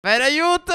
Per aiuto!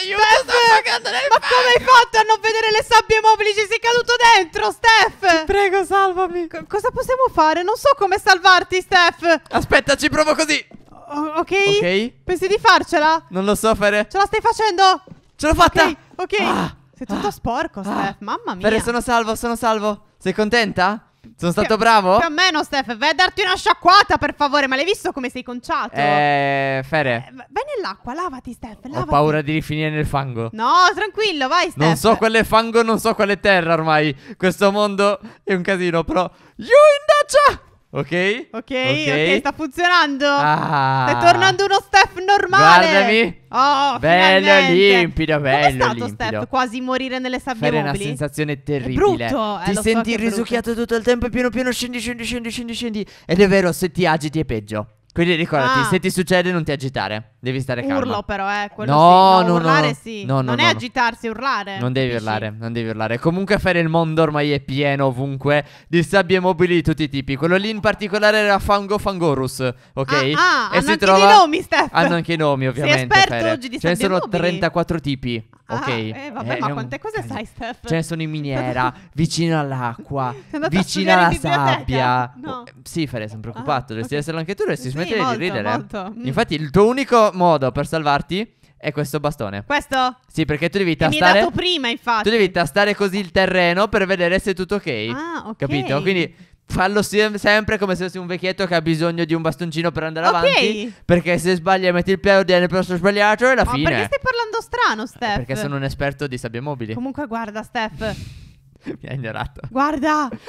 Aiuto! Steph, ma come hai fatto a non vedere le sabbie mobili? Ci sei caduto dentro, Steph! Ti prego, salvami! Co cosa possiamo fare? Non so come salvarti, Steph! Aspetta, ci provo così! O ok? Ok? Pensi di farcela? Non lo so fare! Ce la stai facendo! Ce l'ho fatta! Ok, okay. Ah, sei tutto ah, sporco, Steph! Ah, Mamma mia! Bene, sono salvo, sono salvo! Sei contenta? Sono cioè, stato bravo? Più o meno, Steph. Vai a darti una sciacquata, per favore. Ma l'hai visto come sei conciato? Eh, Fere. Eh, vai nell'acqua, lavati, Steph. Lavati. Ho paura di rifinire nel fango. No, tranquillo, vai, Steph. Non so quale fango, non so quale terra ormai. Questo mondo è un casino, però. You in Dacia! Ok? Ok, ok, sta funzionando. Ah. Stai tornando uno Steph normale. Guardami. Oh, bello finalmente. limpido, bello Come è stato limpido. Steph quasi morire nelle sabbie Fare mobili? una sensazione terribile. Eh, è brutto. Ti senti so risucchiato tutto il tempo e piano piano scendi, scendi, scendi, scendi, scendi. Ed è vero, se ti agiti è peggio. Quindi ricordati, Ah. se ti succede non ti agitare, devi stare calmo. Urlo però, eh, No, sì. no, no, urlare no. sì. No, no, non è no, agitarsi, urlare. Non devi capisci? urlare, non devi urlare. Comunque fare il mondo ormai è pieno ovunque di sabbie mobili di tutti i tipi. Quello lì in particolare era Fango Fangorus, ok? Ah, ah, hanno anche i nomi, Steph. Hanno anche i nomi, ovviamente. esperto Fere. oggi di Ce ne sono 34 tipi. Ah, ok. Eh, vabbè, eh, ma quante cose sai, Steph? Cioè, sono in miniera, vicino all'acqua, vicino alla sabbia. No. Oh, eh, sì, farei, sono ah, preoccupato. Ah, Dovresti okay. esserlo anche tu, dovresti sì, smettere molto, di ridere. Eh. Molto. Mm. Infatti, il tuo unico modo per salvarti è questo bastone. Questo? Sì, perché tu devi tastare. Mi hai dato prima, infatti. Tu devi tastare così il terreno per vedere se è tutto ok. Ah, ok. Capito? Quindi Fallo sempre come se fossi un vecchietto che ha bisogno di un bastoncino per andare Ok. avanti. Perché se sbagli metti il piede viene nel posto sbagliato e la Ma perché stai parlando strano, eh, Steph? Perché sono un esperto di sabbie mobili. Comunque guarda, Steph. Mi ha ignorato. Guarda,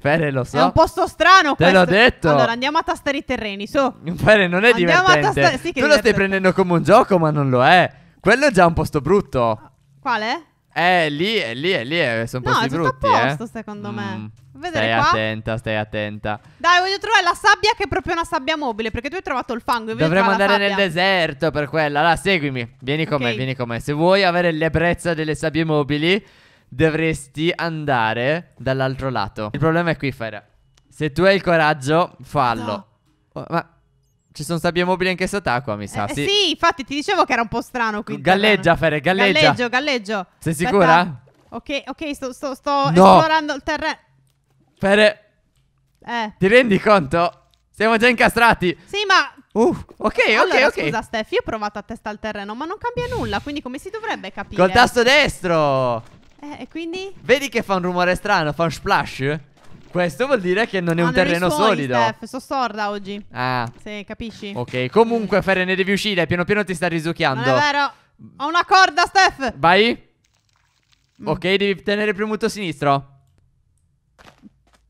Fere lo so. è un posto strano Te l'ho detto. Allora andiamo a tastare i terreni, su. Fere non è Andiamo a divertente. tastare- sì che tu lo divertente. stai prendendo come un gioco, ma non lo è. Quello è già un posto brutto. Quale? Eh, lì, è lì, è lì, eh, eh sono no, posti brutti, No, è tutto a eh. posto, eh. secondo me. Mm. Vedere stai qua. attenta, stai attenta. Dai, voglio trovare la sabbia che è proprio una sabbia mobile, perché tu hai trovato il fango. Dovremmo andare nel deserto per quella. Allora, seguimi, vieni con okay. me, vieni con me. Se vuoi avere l'ebbrezza delle sabbie mobili, dovresti andare dall'altro lato. Il problema è qui, Fera. Se tu hai il coraggio, fallo. No. Oh, ma... Ci sono stati mobili anche sott'acqua, mi sa. Eh, sì. sì. infatti ti dicevo che era un po' strano qui. Galleggia, Fere, galleggia. Galleggio, galleggio. Sei Aspetta. sicura? Ok, ok, sto, sto, sto no. esplorando il terreno. Fere. Eh. Ti rendi conto? Siamo già incastrati. Sì, ma Uh, ok, allora, ok, ok. Scusa, Steph, io ho provato a testa al terreno, ma non cambia nulla. Quindi, come si dovrebbe capire? Col tasto destro. Eh, e quindi? Vedi che fa un rumore strano, fa un splash? Questo vuol dire che non è ah, un terreno suoni, solido. Steph, sono sorda oggi. Ah. Se capisci. Ok, comunque, Ferre, ne devi uscire. Piano piano ti sta risucchiando. Non è vero. Ho una corda, Steph. Vai. Mm. Ok, devi tenere premuto sinistro.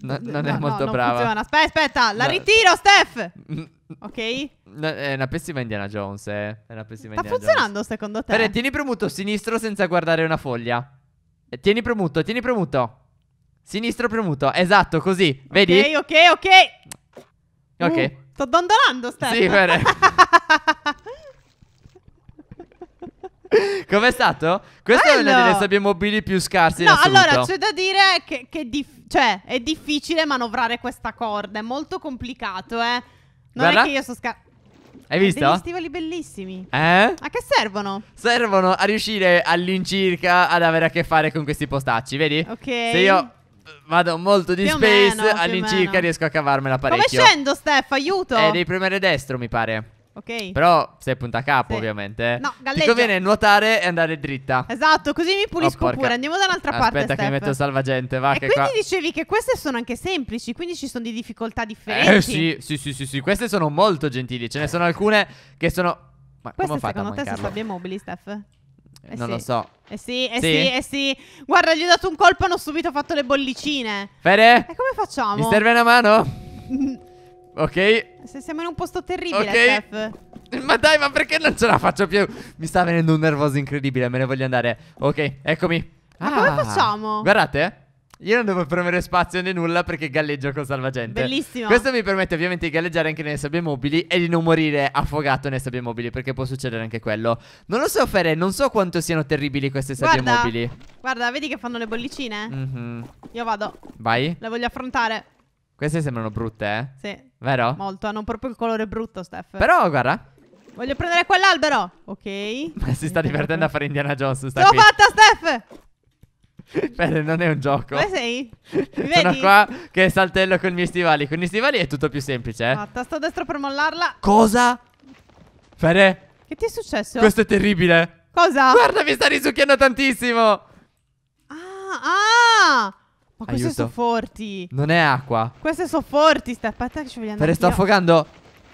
No, non no, è molto no, brava. Funziona. Aspetta, aspetta, la ritiro, Steph. Mm. ok. è una pessima Indiana Jones. Eh. È una pessima Sta Indiana funzionando Jones. secondo te? Ferre, tieni premuto sinistro senza guardare una foglia. Eh, tieni premuto, tieni premuto. Sinistro premuto, esatto, così, vedi? Ok, ok, ok. Uh, ok. Uh, sto dondolando, Stefano. Sì, bene. Com'è stato? Questa allora. è una delle sabbie mobili più scarse No, allora c'è da dire che, che dif cioè, è difficile manovrare questa corda, è molto complicato, eh. Non Guarda. è che io so scarso. Hai eh, visto? Degli stivali bellissimi. Eh? A che servono? Servono a riuscire all'incirca ad avere a che fare con questi postacci, vedi? Ok. Se io vado molto di più space, meno, all'incirca riesco a cavarmela parecchio. Come scendo, Steph? Aiuto! Eh, devi premere destro, mi pare. Ok. Però se punta a capo, sì. ovviamente. Eh. No, galleggia. Ti conviene nuotare e andare dritta. Esatto, così mi oh, pulisco oh, pure. Andiamo dall'altra Aspetta parte. Aspetta, che mi metto salvagente. Va, e che quindi qua... dicevi che queste sono anche semplici, quindi ci sono di difficoltà eh, differenti. Eh sì, sì, sì, sì, sì. Queste sono molto gentili. Ce ne sono alcune che sono. Ma queste come ho fatto secondo te sono sabbie mobili, Steph? Eh non sì. lo so. Eh sì, eh sì, sì eh sì. Guarda, gli ho dato un colpo, hanno subito fatto le bollicine. Fede? E eh, come facciamo? Mi serve una mano? ok. Se siamo in un posto terribile, okay. Steph. Ma dai, ma perché non ce la faccio più? Mi sta venendo un nervoso incredibile, me ne voglio andare. Ok, eccomi. Ma ah, come facciamo? Guardate, eh. Io non devo premere spazio né nulla perché galleggio con salvagente. Bellissimo. Questo mi permette ovviamente di galleggiare anche nelle sabbie mobili e di non morire affogato nelle sabbie mobili perché può succedere anche quello. Non lo so, Fere, non so quanto siano terribili queste sabbie guarda, mobili. Guarda, vedi che fanno le bollicine? Mm -hmm. Io vado. Vai. Le voglio affrontare. Queste sembrano brutte, eh? Sì. Vero? Molto, hanno proprio il colore brutto, Steph. Però, guarda. Voglio prendere quell'albero. Ok. Ma si sta divertendo a fare Indiana Jones. Sta L'ho fatta, Steph! Fede, non è un gioco. Dove sei? Mi Sono vedi? qua che saltello con i miei stivali. Con i stivali è tutto più semplice, eh. Ah, tasto destro per mollarla. Cosa? Fede? Che ti è successo? Questo è terribile. Cosa? Guarda, mi sta risucchiando tantissimo. Ah, ah. Ma queste sono forti. Non è acqua. Queste sono forti. Sta, aspetta che ci vogliamo andare. Fede, sto affogando.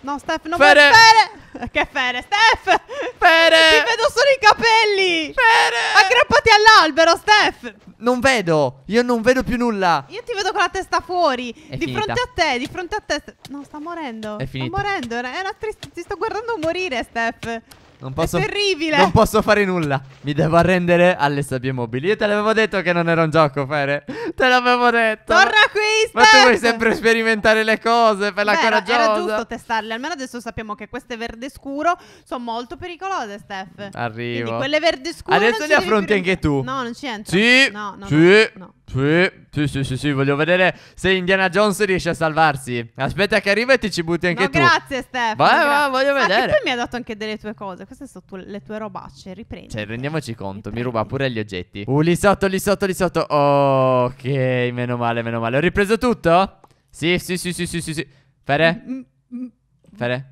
No, Steph, non Fere. Fere. Che Fere? Steph! Fere! Ti vedo solo i capelli! Fere! Aggrappati all'albero, Steph! Non vedo! Io non vedo più nulla! Io ti vedo con la testa fuori! È di finita. fronte a te, di fronte a te! No, sta morendo! È finita. Sta morendo, è una triste... Ti sto guardando morire, Steph! Non posso, è terribile! Non posso fare nulla. Mi devo arrendere alle sabbie mobili. Io te l'avevo detto che non era un gioco, Fere. Te l'avevo detto. Torna qui, Steph! Ma tu vuoi sempre sperimentare le cose, per Beh, la coraggiosa. Era giusto testarle. Almeno adesso sappiamo che queste verde scuro sono molto pericolose, Steph. Arrivo. Quindi quelle verde scuro Adesso le affronti anche tu. No, non ci entro. Sì. No, no, sì. No, sì. sì. Sì, sì, sì, voglio vedere se Indiana Jones riesce a salvarsi. Aspetta che arriva e ti ci butti anche no, tu. Grazie, Steph. Vai, vai, voglio vedere. Ah, poi mi ha dato anche delle tue cose. Queste sono tu, le tue robacce. Riprendi. Cioè, rendiamoci conto. Riprendi. Mi ruba pure gli oggetti. Uh, lì sotto, lì sotto, lì sotto. ok, meno male, meno male. Ho ripreso tutto? Sì, sì, sì, sì, sì, sì. sì. Fere? Mm, mm, mm. Fere?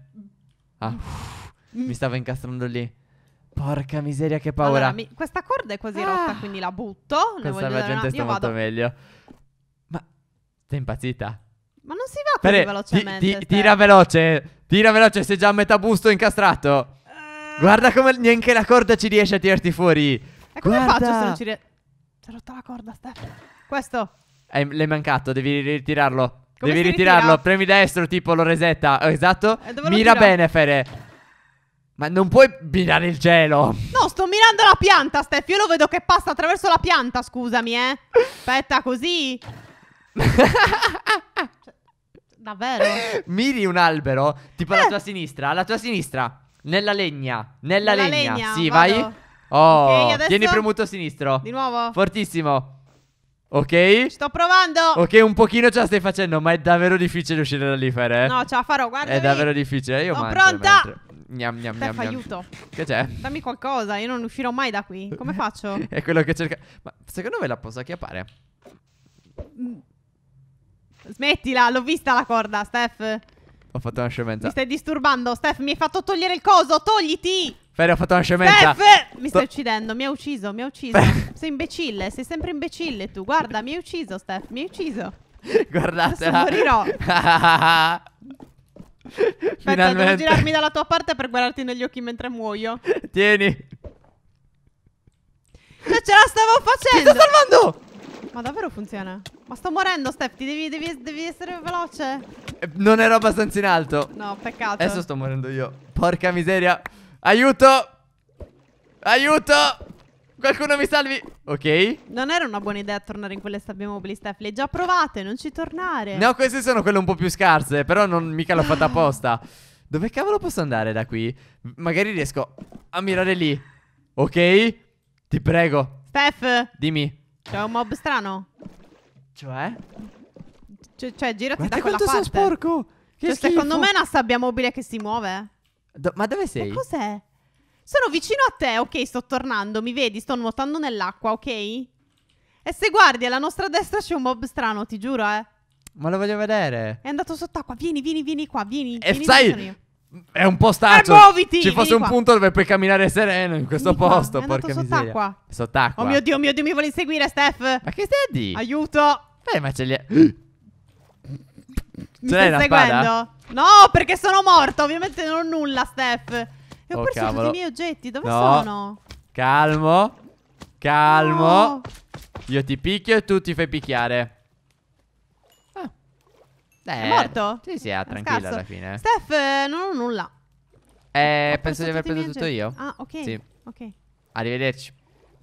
Ah, mi stava incastrando lì. Porca miseria, che paura. Allora, mi... questa corda è quasi ah. rotta, quindi la butto. Questa la gente sta molto meglio. Ma sei impazzita? Ma non si va così velocemente. Ti, ti, tira veloce. Tira veloce, sei già a metà busto incastrato. Guarda come neanche la corda ci riesce a tirarti fuori. E come Guarda. faccio se non ci riesce? C'è rotta la corda, Steph. Questo. Eh, l'hai mancato, devi ritirarlo. Come devi ritirarlo. Ritira? Premi destro, tipo lo resetta. Oh, esatto. Eh, Mira tira? bene, Fere. Ma non puoi mirare il gelo. No, sto mirando la pianta, Steph. Io lo vedo che passa attraverso la pianta, scusami, eh. Aspetta, così. Cioè, davvero? Miri un albero, tipo eh. la tua sinistra, la tua sinistra. Nella legna. Nella, Nella legna. legna. Sì, vado. vai. Oh, okay, tieni premuto sinistro. Di nuovo. Fortissimo. Ok. Sto provando. Ok, un pochino ce la stai facendo, ma è davvero difficile uscire da lì, Eh? No, ce la farò, guarda. È davvero difficile. Eh, io Sono mangio, pronta. Mangio. Gnam, gnam, Steph, gnam, aiuto. Che c'è? Dammi qualcosa, io non uscirò mai da qui. Come faccio? è quello che cerca. Ma secondo me la posso acchiappare? Mm. Smettila, l'ho vista la corda, Steph. Ho fatto una scemenza. Mi stai disturbando, Steph. Mi hai fatto togliere il coso. Togliti. Ferri, ho fatto una scemenza. Steph! Eh! Mi stai uccidendo. Mi ha ucciso. Mi ha ucciso. sei imbecille. Sei sempre imbecille tu. Guarda, mi hai ucciso, Steph. Mi hai ucciso. Guardatela. Adesso morirò. Finalmente. Aspetta, devo girarmi dalla tua parte per guardarti negli occhi mentre muoio. Tieni. Cioè, ce la stavo facendo. Mi sto salvando. Ma davvero funziona? Ma sto morendo, Steph. Ti devi, devi, devi essere veloce. Non ero abbastanza in alto. No, peccato. Adesso sto morendo io. Porca miseria. Aiuto. Aiuto. Qualcuno mi salvi Ok Non era una buona idea tornare in quelle sabbie mobili, Steph Le già provate, non ci tornare No, queste sono quelle un po' più scarse Però non mica l'ho fatta apposta Dove cavolo posso andare da qui? Magari riesco a mirare lì Ok? Ti prego Steph Dimmi C'è un mob strano Cioè? Cioè, cioè girati Guarda da quella quanto parte. sono sporco! Che cioè, secondo me è una sabbia mobile che si muove. Do- ma dove sei? Che cos'è? Sono vicino a te, ok, sto tornando, mi vedi, sto nuotando nell'acqua, ok? E se guardi, alla nostra destra c'è un mob strano, ti giuro, eh. Ma lo voglio vedere. È andato sott'acqua, vieni, vieni, vieni qua, vieni. E vieni sai, è un po' staccio. Eh, muoviti! Ci fosse un qua. punto dove puoi camminare sereno in questo vieni posto, qua. È porca sott'acqua. miseria. Sott'acqua. Sott'acqua. Oh mio Dio, oh mio Dio, mi vuole inseguire, Steph. Ma che stai a dire? Aiuto. Beh, ma ce li ha... Mi Ce l'hai una seguendo? Spada? No, perché sono morto. Ovviamente non ho nulla, Steph. E ho oh, perso cavolo. tutti i miei oggetti. Dove no. sono? Calmo. Calmo. No. Io ti picchio e tu ti fai picchiare. Ah. Dai, È eh, morto? Sì, sì, ah, è tranquillo alla fine. Steph, eh, non ho nulla. Eh, ho penso di aver preso tutto io. Ah, ok. Sì. Ok. Arrivederci.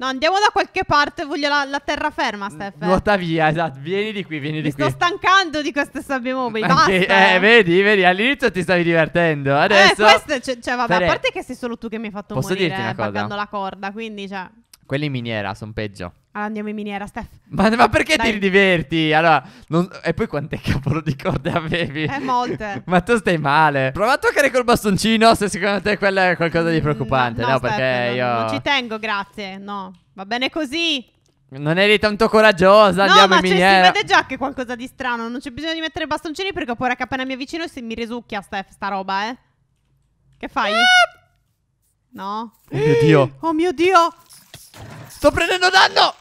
No, andiamo da qualche parte, voglio la, la terraferma, Steph. Nuota via, esatto. Vieni di qui, vieni Mi di qui. Mi sto stancando di queste sabbie mobili, Anche, eh, eh, vedi, vedi, all'inizio ti stavi divertendo, eh, adesso... Eh, queste, cioè, cioè vabbè, Sare... a parte che sei solo tu che mi hai fatto Posso morire dirti una eh, cosa? la corda, quindi, cioè... Quelli in miniera sono peggio. Allora andiamo in miniera, Steph. Ma, ma perché Dai. ti diverti? Allora, non... E poi quante cavolo di corde avevi? Eh, molte. ma tu stai male. Prova a toccare col bastoncino se secondo te quella è qualcosa di mm, preoccupante. No, no, no Steph, perché io... Non ci tengo, grazie. No, va bene così. Non eri tanto coraggiosa, no, andiamo in cioè, miniera. No, ma si vede già che è qualcosa di strano. Non c'è bisogno di mettere bastoncini perché poi che appena mi avvicino se mi risucchia, Steph, sta roba, eh. Che fai? Eh! No. Oh mio Dio. Oh mio Dio. Sto prendendo danno!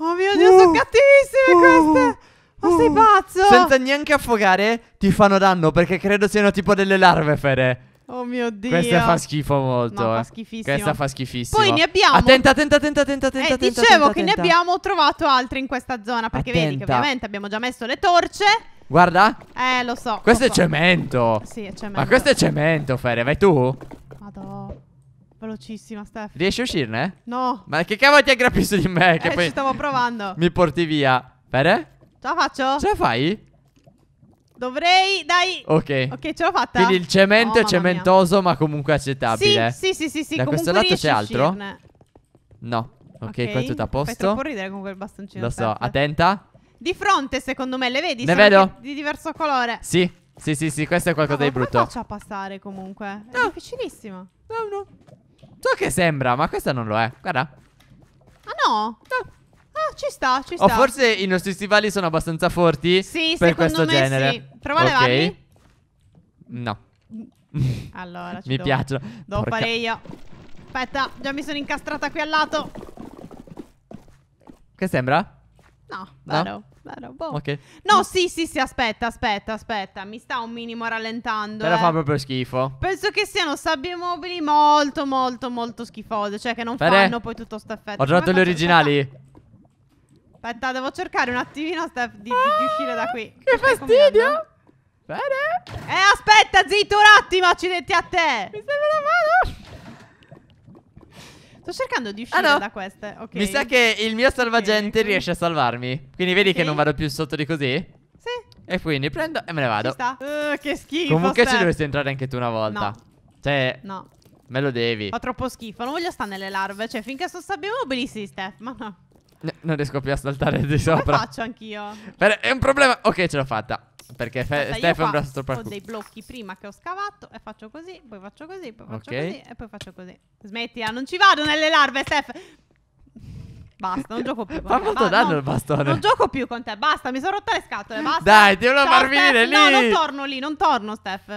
Oh mio Dio, uh, sono cattivissime uh, queste! Ma sei uh. pazzo! Senza neanche affogare ti fanno danno perché credo siano tipo delle larve, larvefere. Oh mio Dio. Questa fa schifo molto. No, fa eh. schifissimo. Questa fa schifissimo. Poi ne abbiamo. Attenta, attenta, attenta, attenta, attenta. Eh, dicevo attenta, che attenta. ne abbiamo trovato altre in questa zona. Perché attenta. vedi che ovviamente abbiamo già messo le torce. Guarda. Eh, lo so. Questo lo è cemento. Sì, è cemento. Ma questo è cemento, Fere. Vai tu. Velocissima, Steph. Riesci a uscirne? No. Ma che cavolo ti aggrappi su di me? Eh, che eh, poi ci stavo provando. Mi porti via. Bene? Ce la faccio? Ce la fai? Dovrei, dai. Ok. Ok, ce l'ho fatta. Quindi il cemento oh, è cementoso, mia. ma comunque accettabile. Sì, sì, sì, sì. sì. Da comunque questo lato c'è altro? No. Ok, qua è tutto a posto. Fai troppo ridere con quel bastoncino. Lo so, attenta. Di fronte, secondo me, le vedi? Ne vedo. Di diverso colore. Sì, sì, sì, sì, questo è qualcosa no, di brutto. Ma faccio a passare comunque. È no. difficilissimo. No, no. So che sembra, ma questa non lo è. Guarda. Ah no? No. Ah, ci sta, ci sta. O forse i nostri stivali sono abbastanza forti sì, per questo genere. Sì, Prova okay. levarli. No. Allora, ci Mi do. piacciono. Devo Porca... fare io. Aspetta, già mi sono incastrata qui al lato. Che sembra? No, vero. No spero. Boh. Okay. No, sì, sì, sì, aspetta, aspetta, aspetta. Mi sta un minimo rallentando. Però eh. fa proprio schifo. Penso che siano sabbie mobili molto, molto, molto schifose. Cioè, che non Bene. fanno poi tutto sto effetto. Ho trovato gli originali. Aspetta. aspetta, devo cercare un attimino, Steph, di, di, di ah, uscire da qui. Che Stai fastidio! Bene. Eh, aspetta, zitto un attimo, accidenti a te. Mi stai Sto cercando di uscire ah, no. da queste. Okay. Mi sa che il mio salvagente okay. riesce a salvarmi. Quindi vedi okay. che non vado più sotto di così? Sì. E quindi prendo e me ne vado. Uh, che schifo. Comunque Steph. ci dovresti entrare anche tu una volta. No. Cioè. No. Me lo devi. Fa troppo schifo. Non voglio stare nelle larve. Cioè, finché sono stabilmobili, oh, sì, Steph. Ma no. no. Non riesco più a saltare di sopra. Lo faccio anch'io. È un problema. Ok, ce l'ho fatta. Perché Fe- Steph è un braccio sopra Ho dei blocchi prima che ho scavato e faccio così, poi faccio così, poi faccio okay. così e poi faccio così. Smettila, ah, non ci vado nelle larve, Steph. Basta, non gioco più con Ma quanto danno il bastone. Non gioco più con te, basta, mi sono rotta le scatole, basta. Dai, devo farmi venire lì. No, non torno lì, non torno, Steph.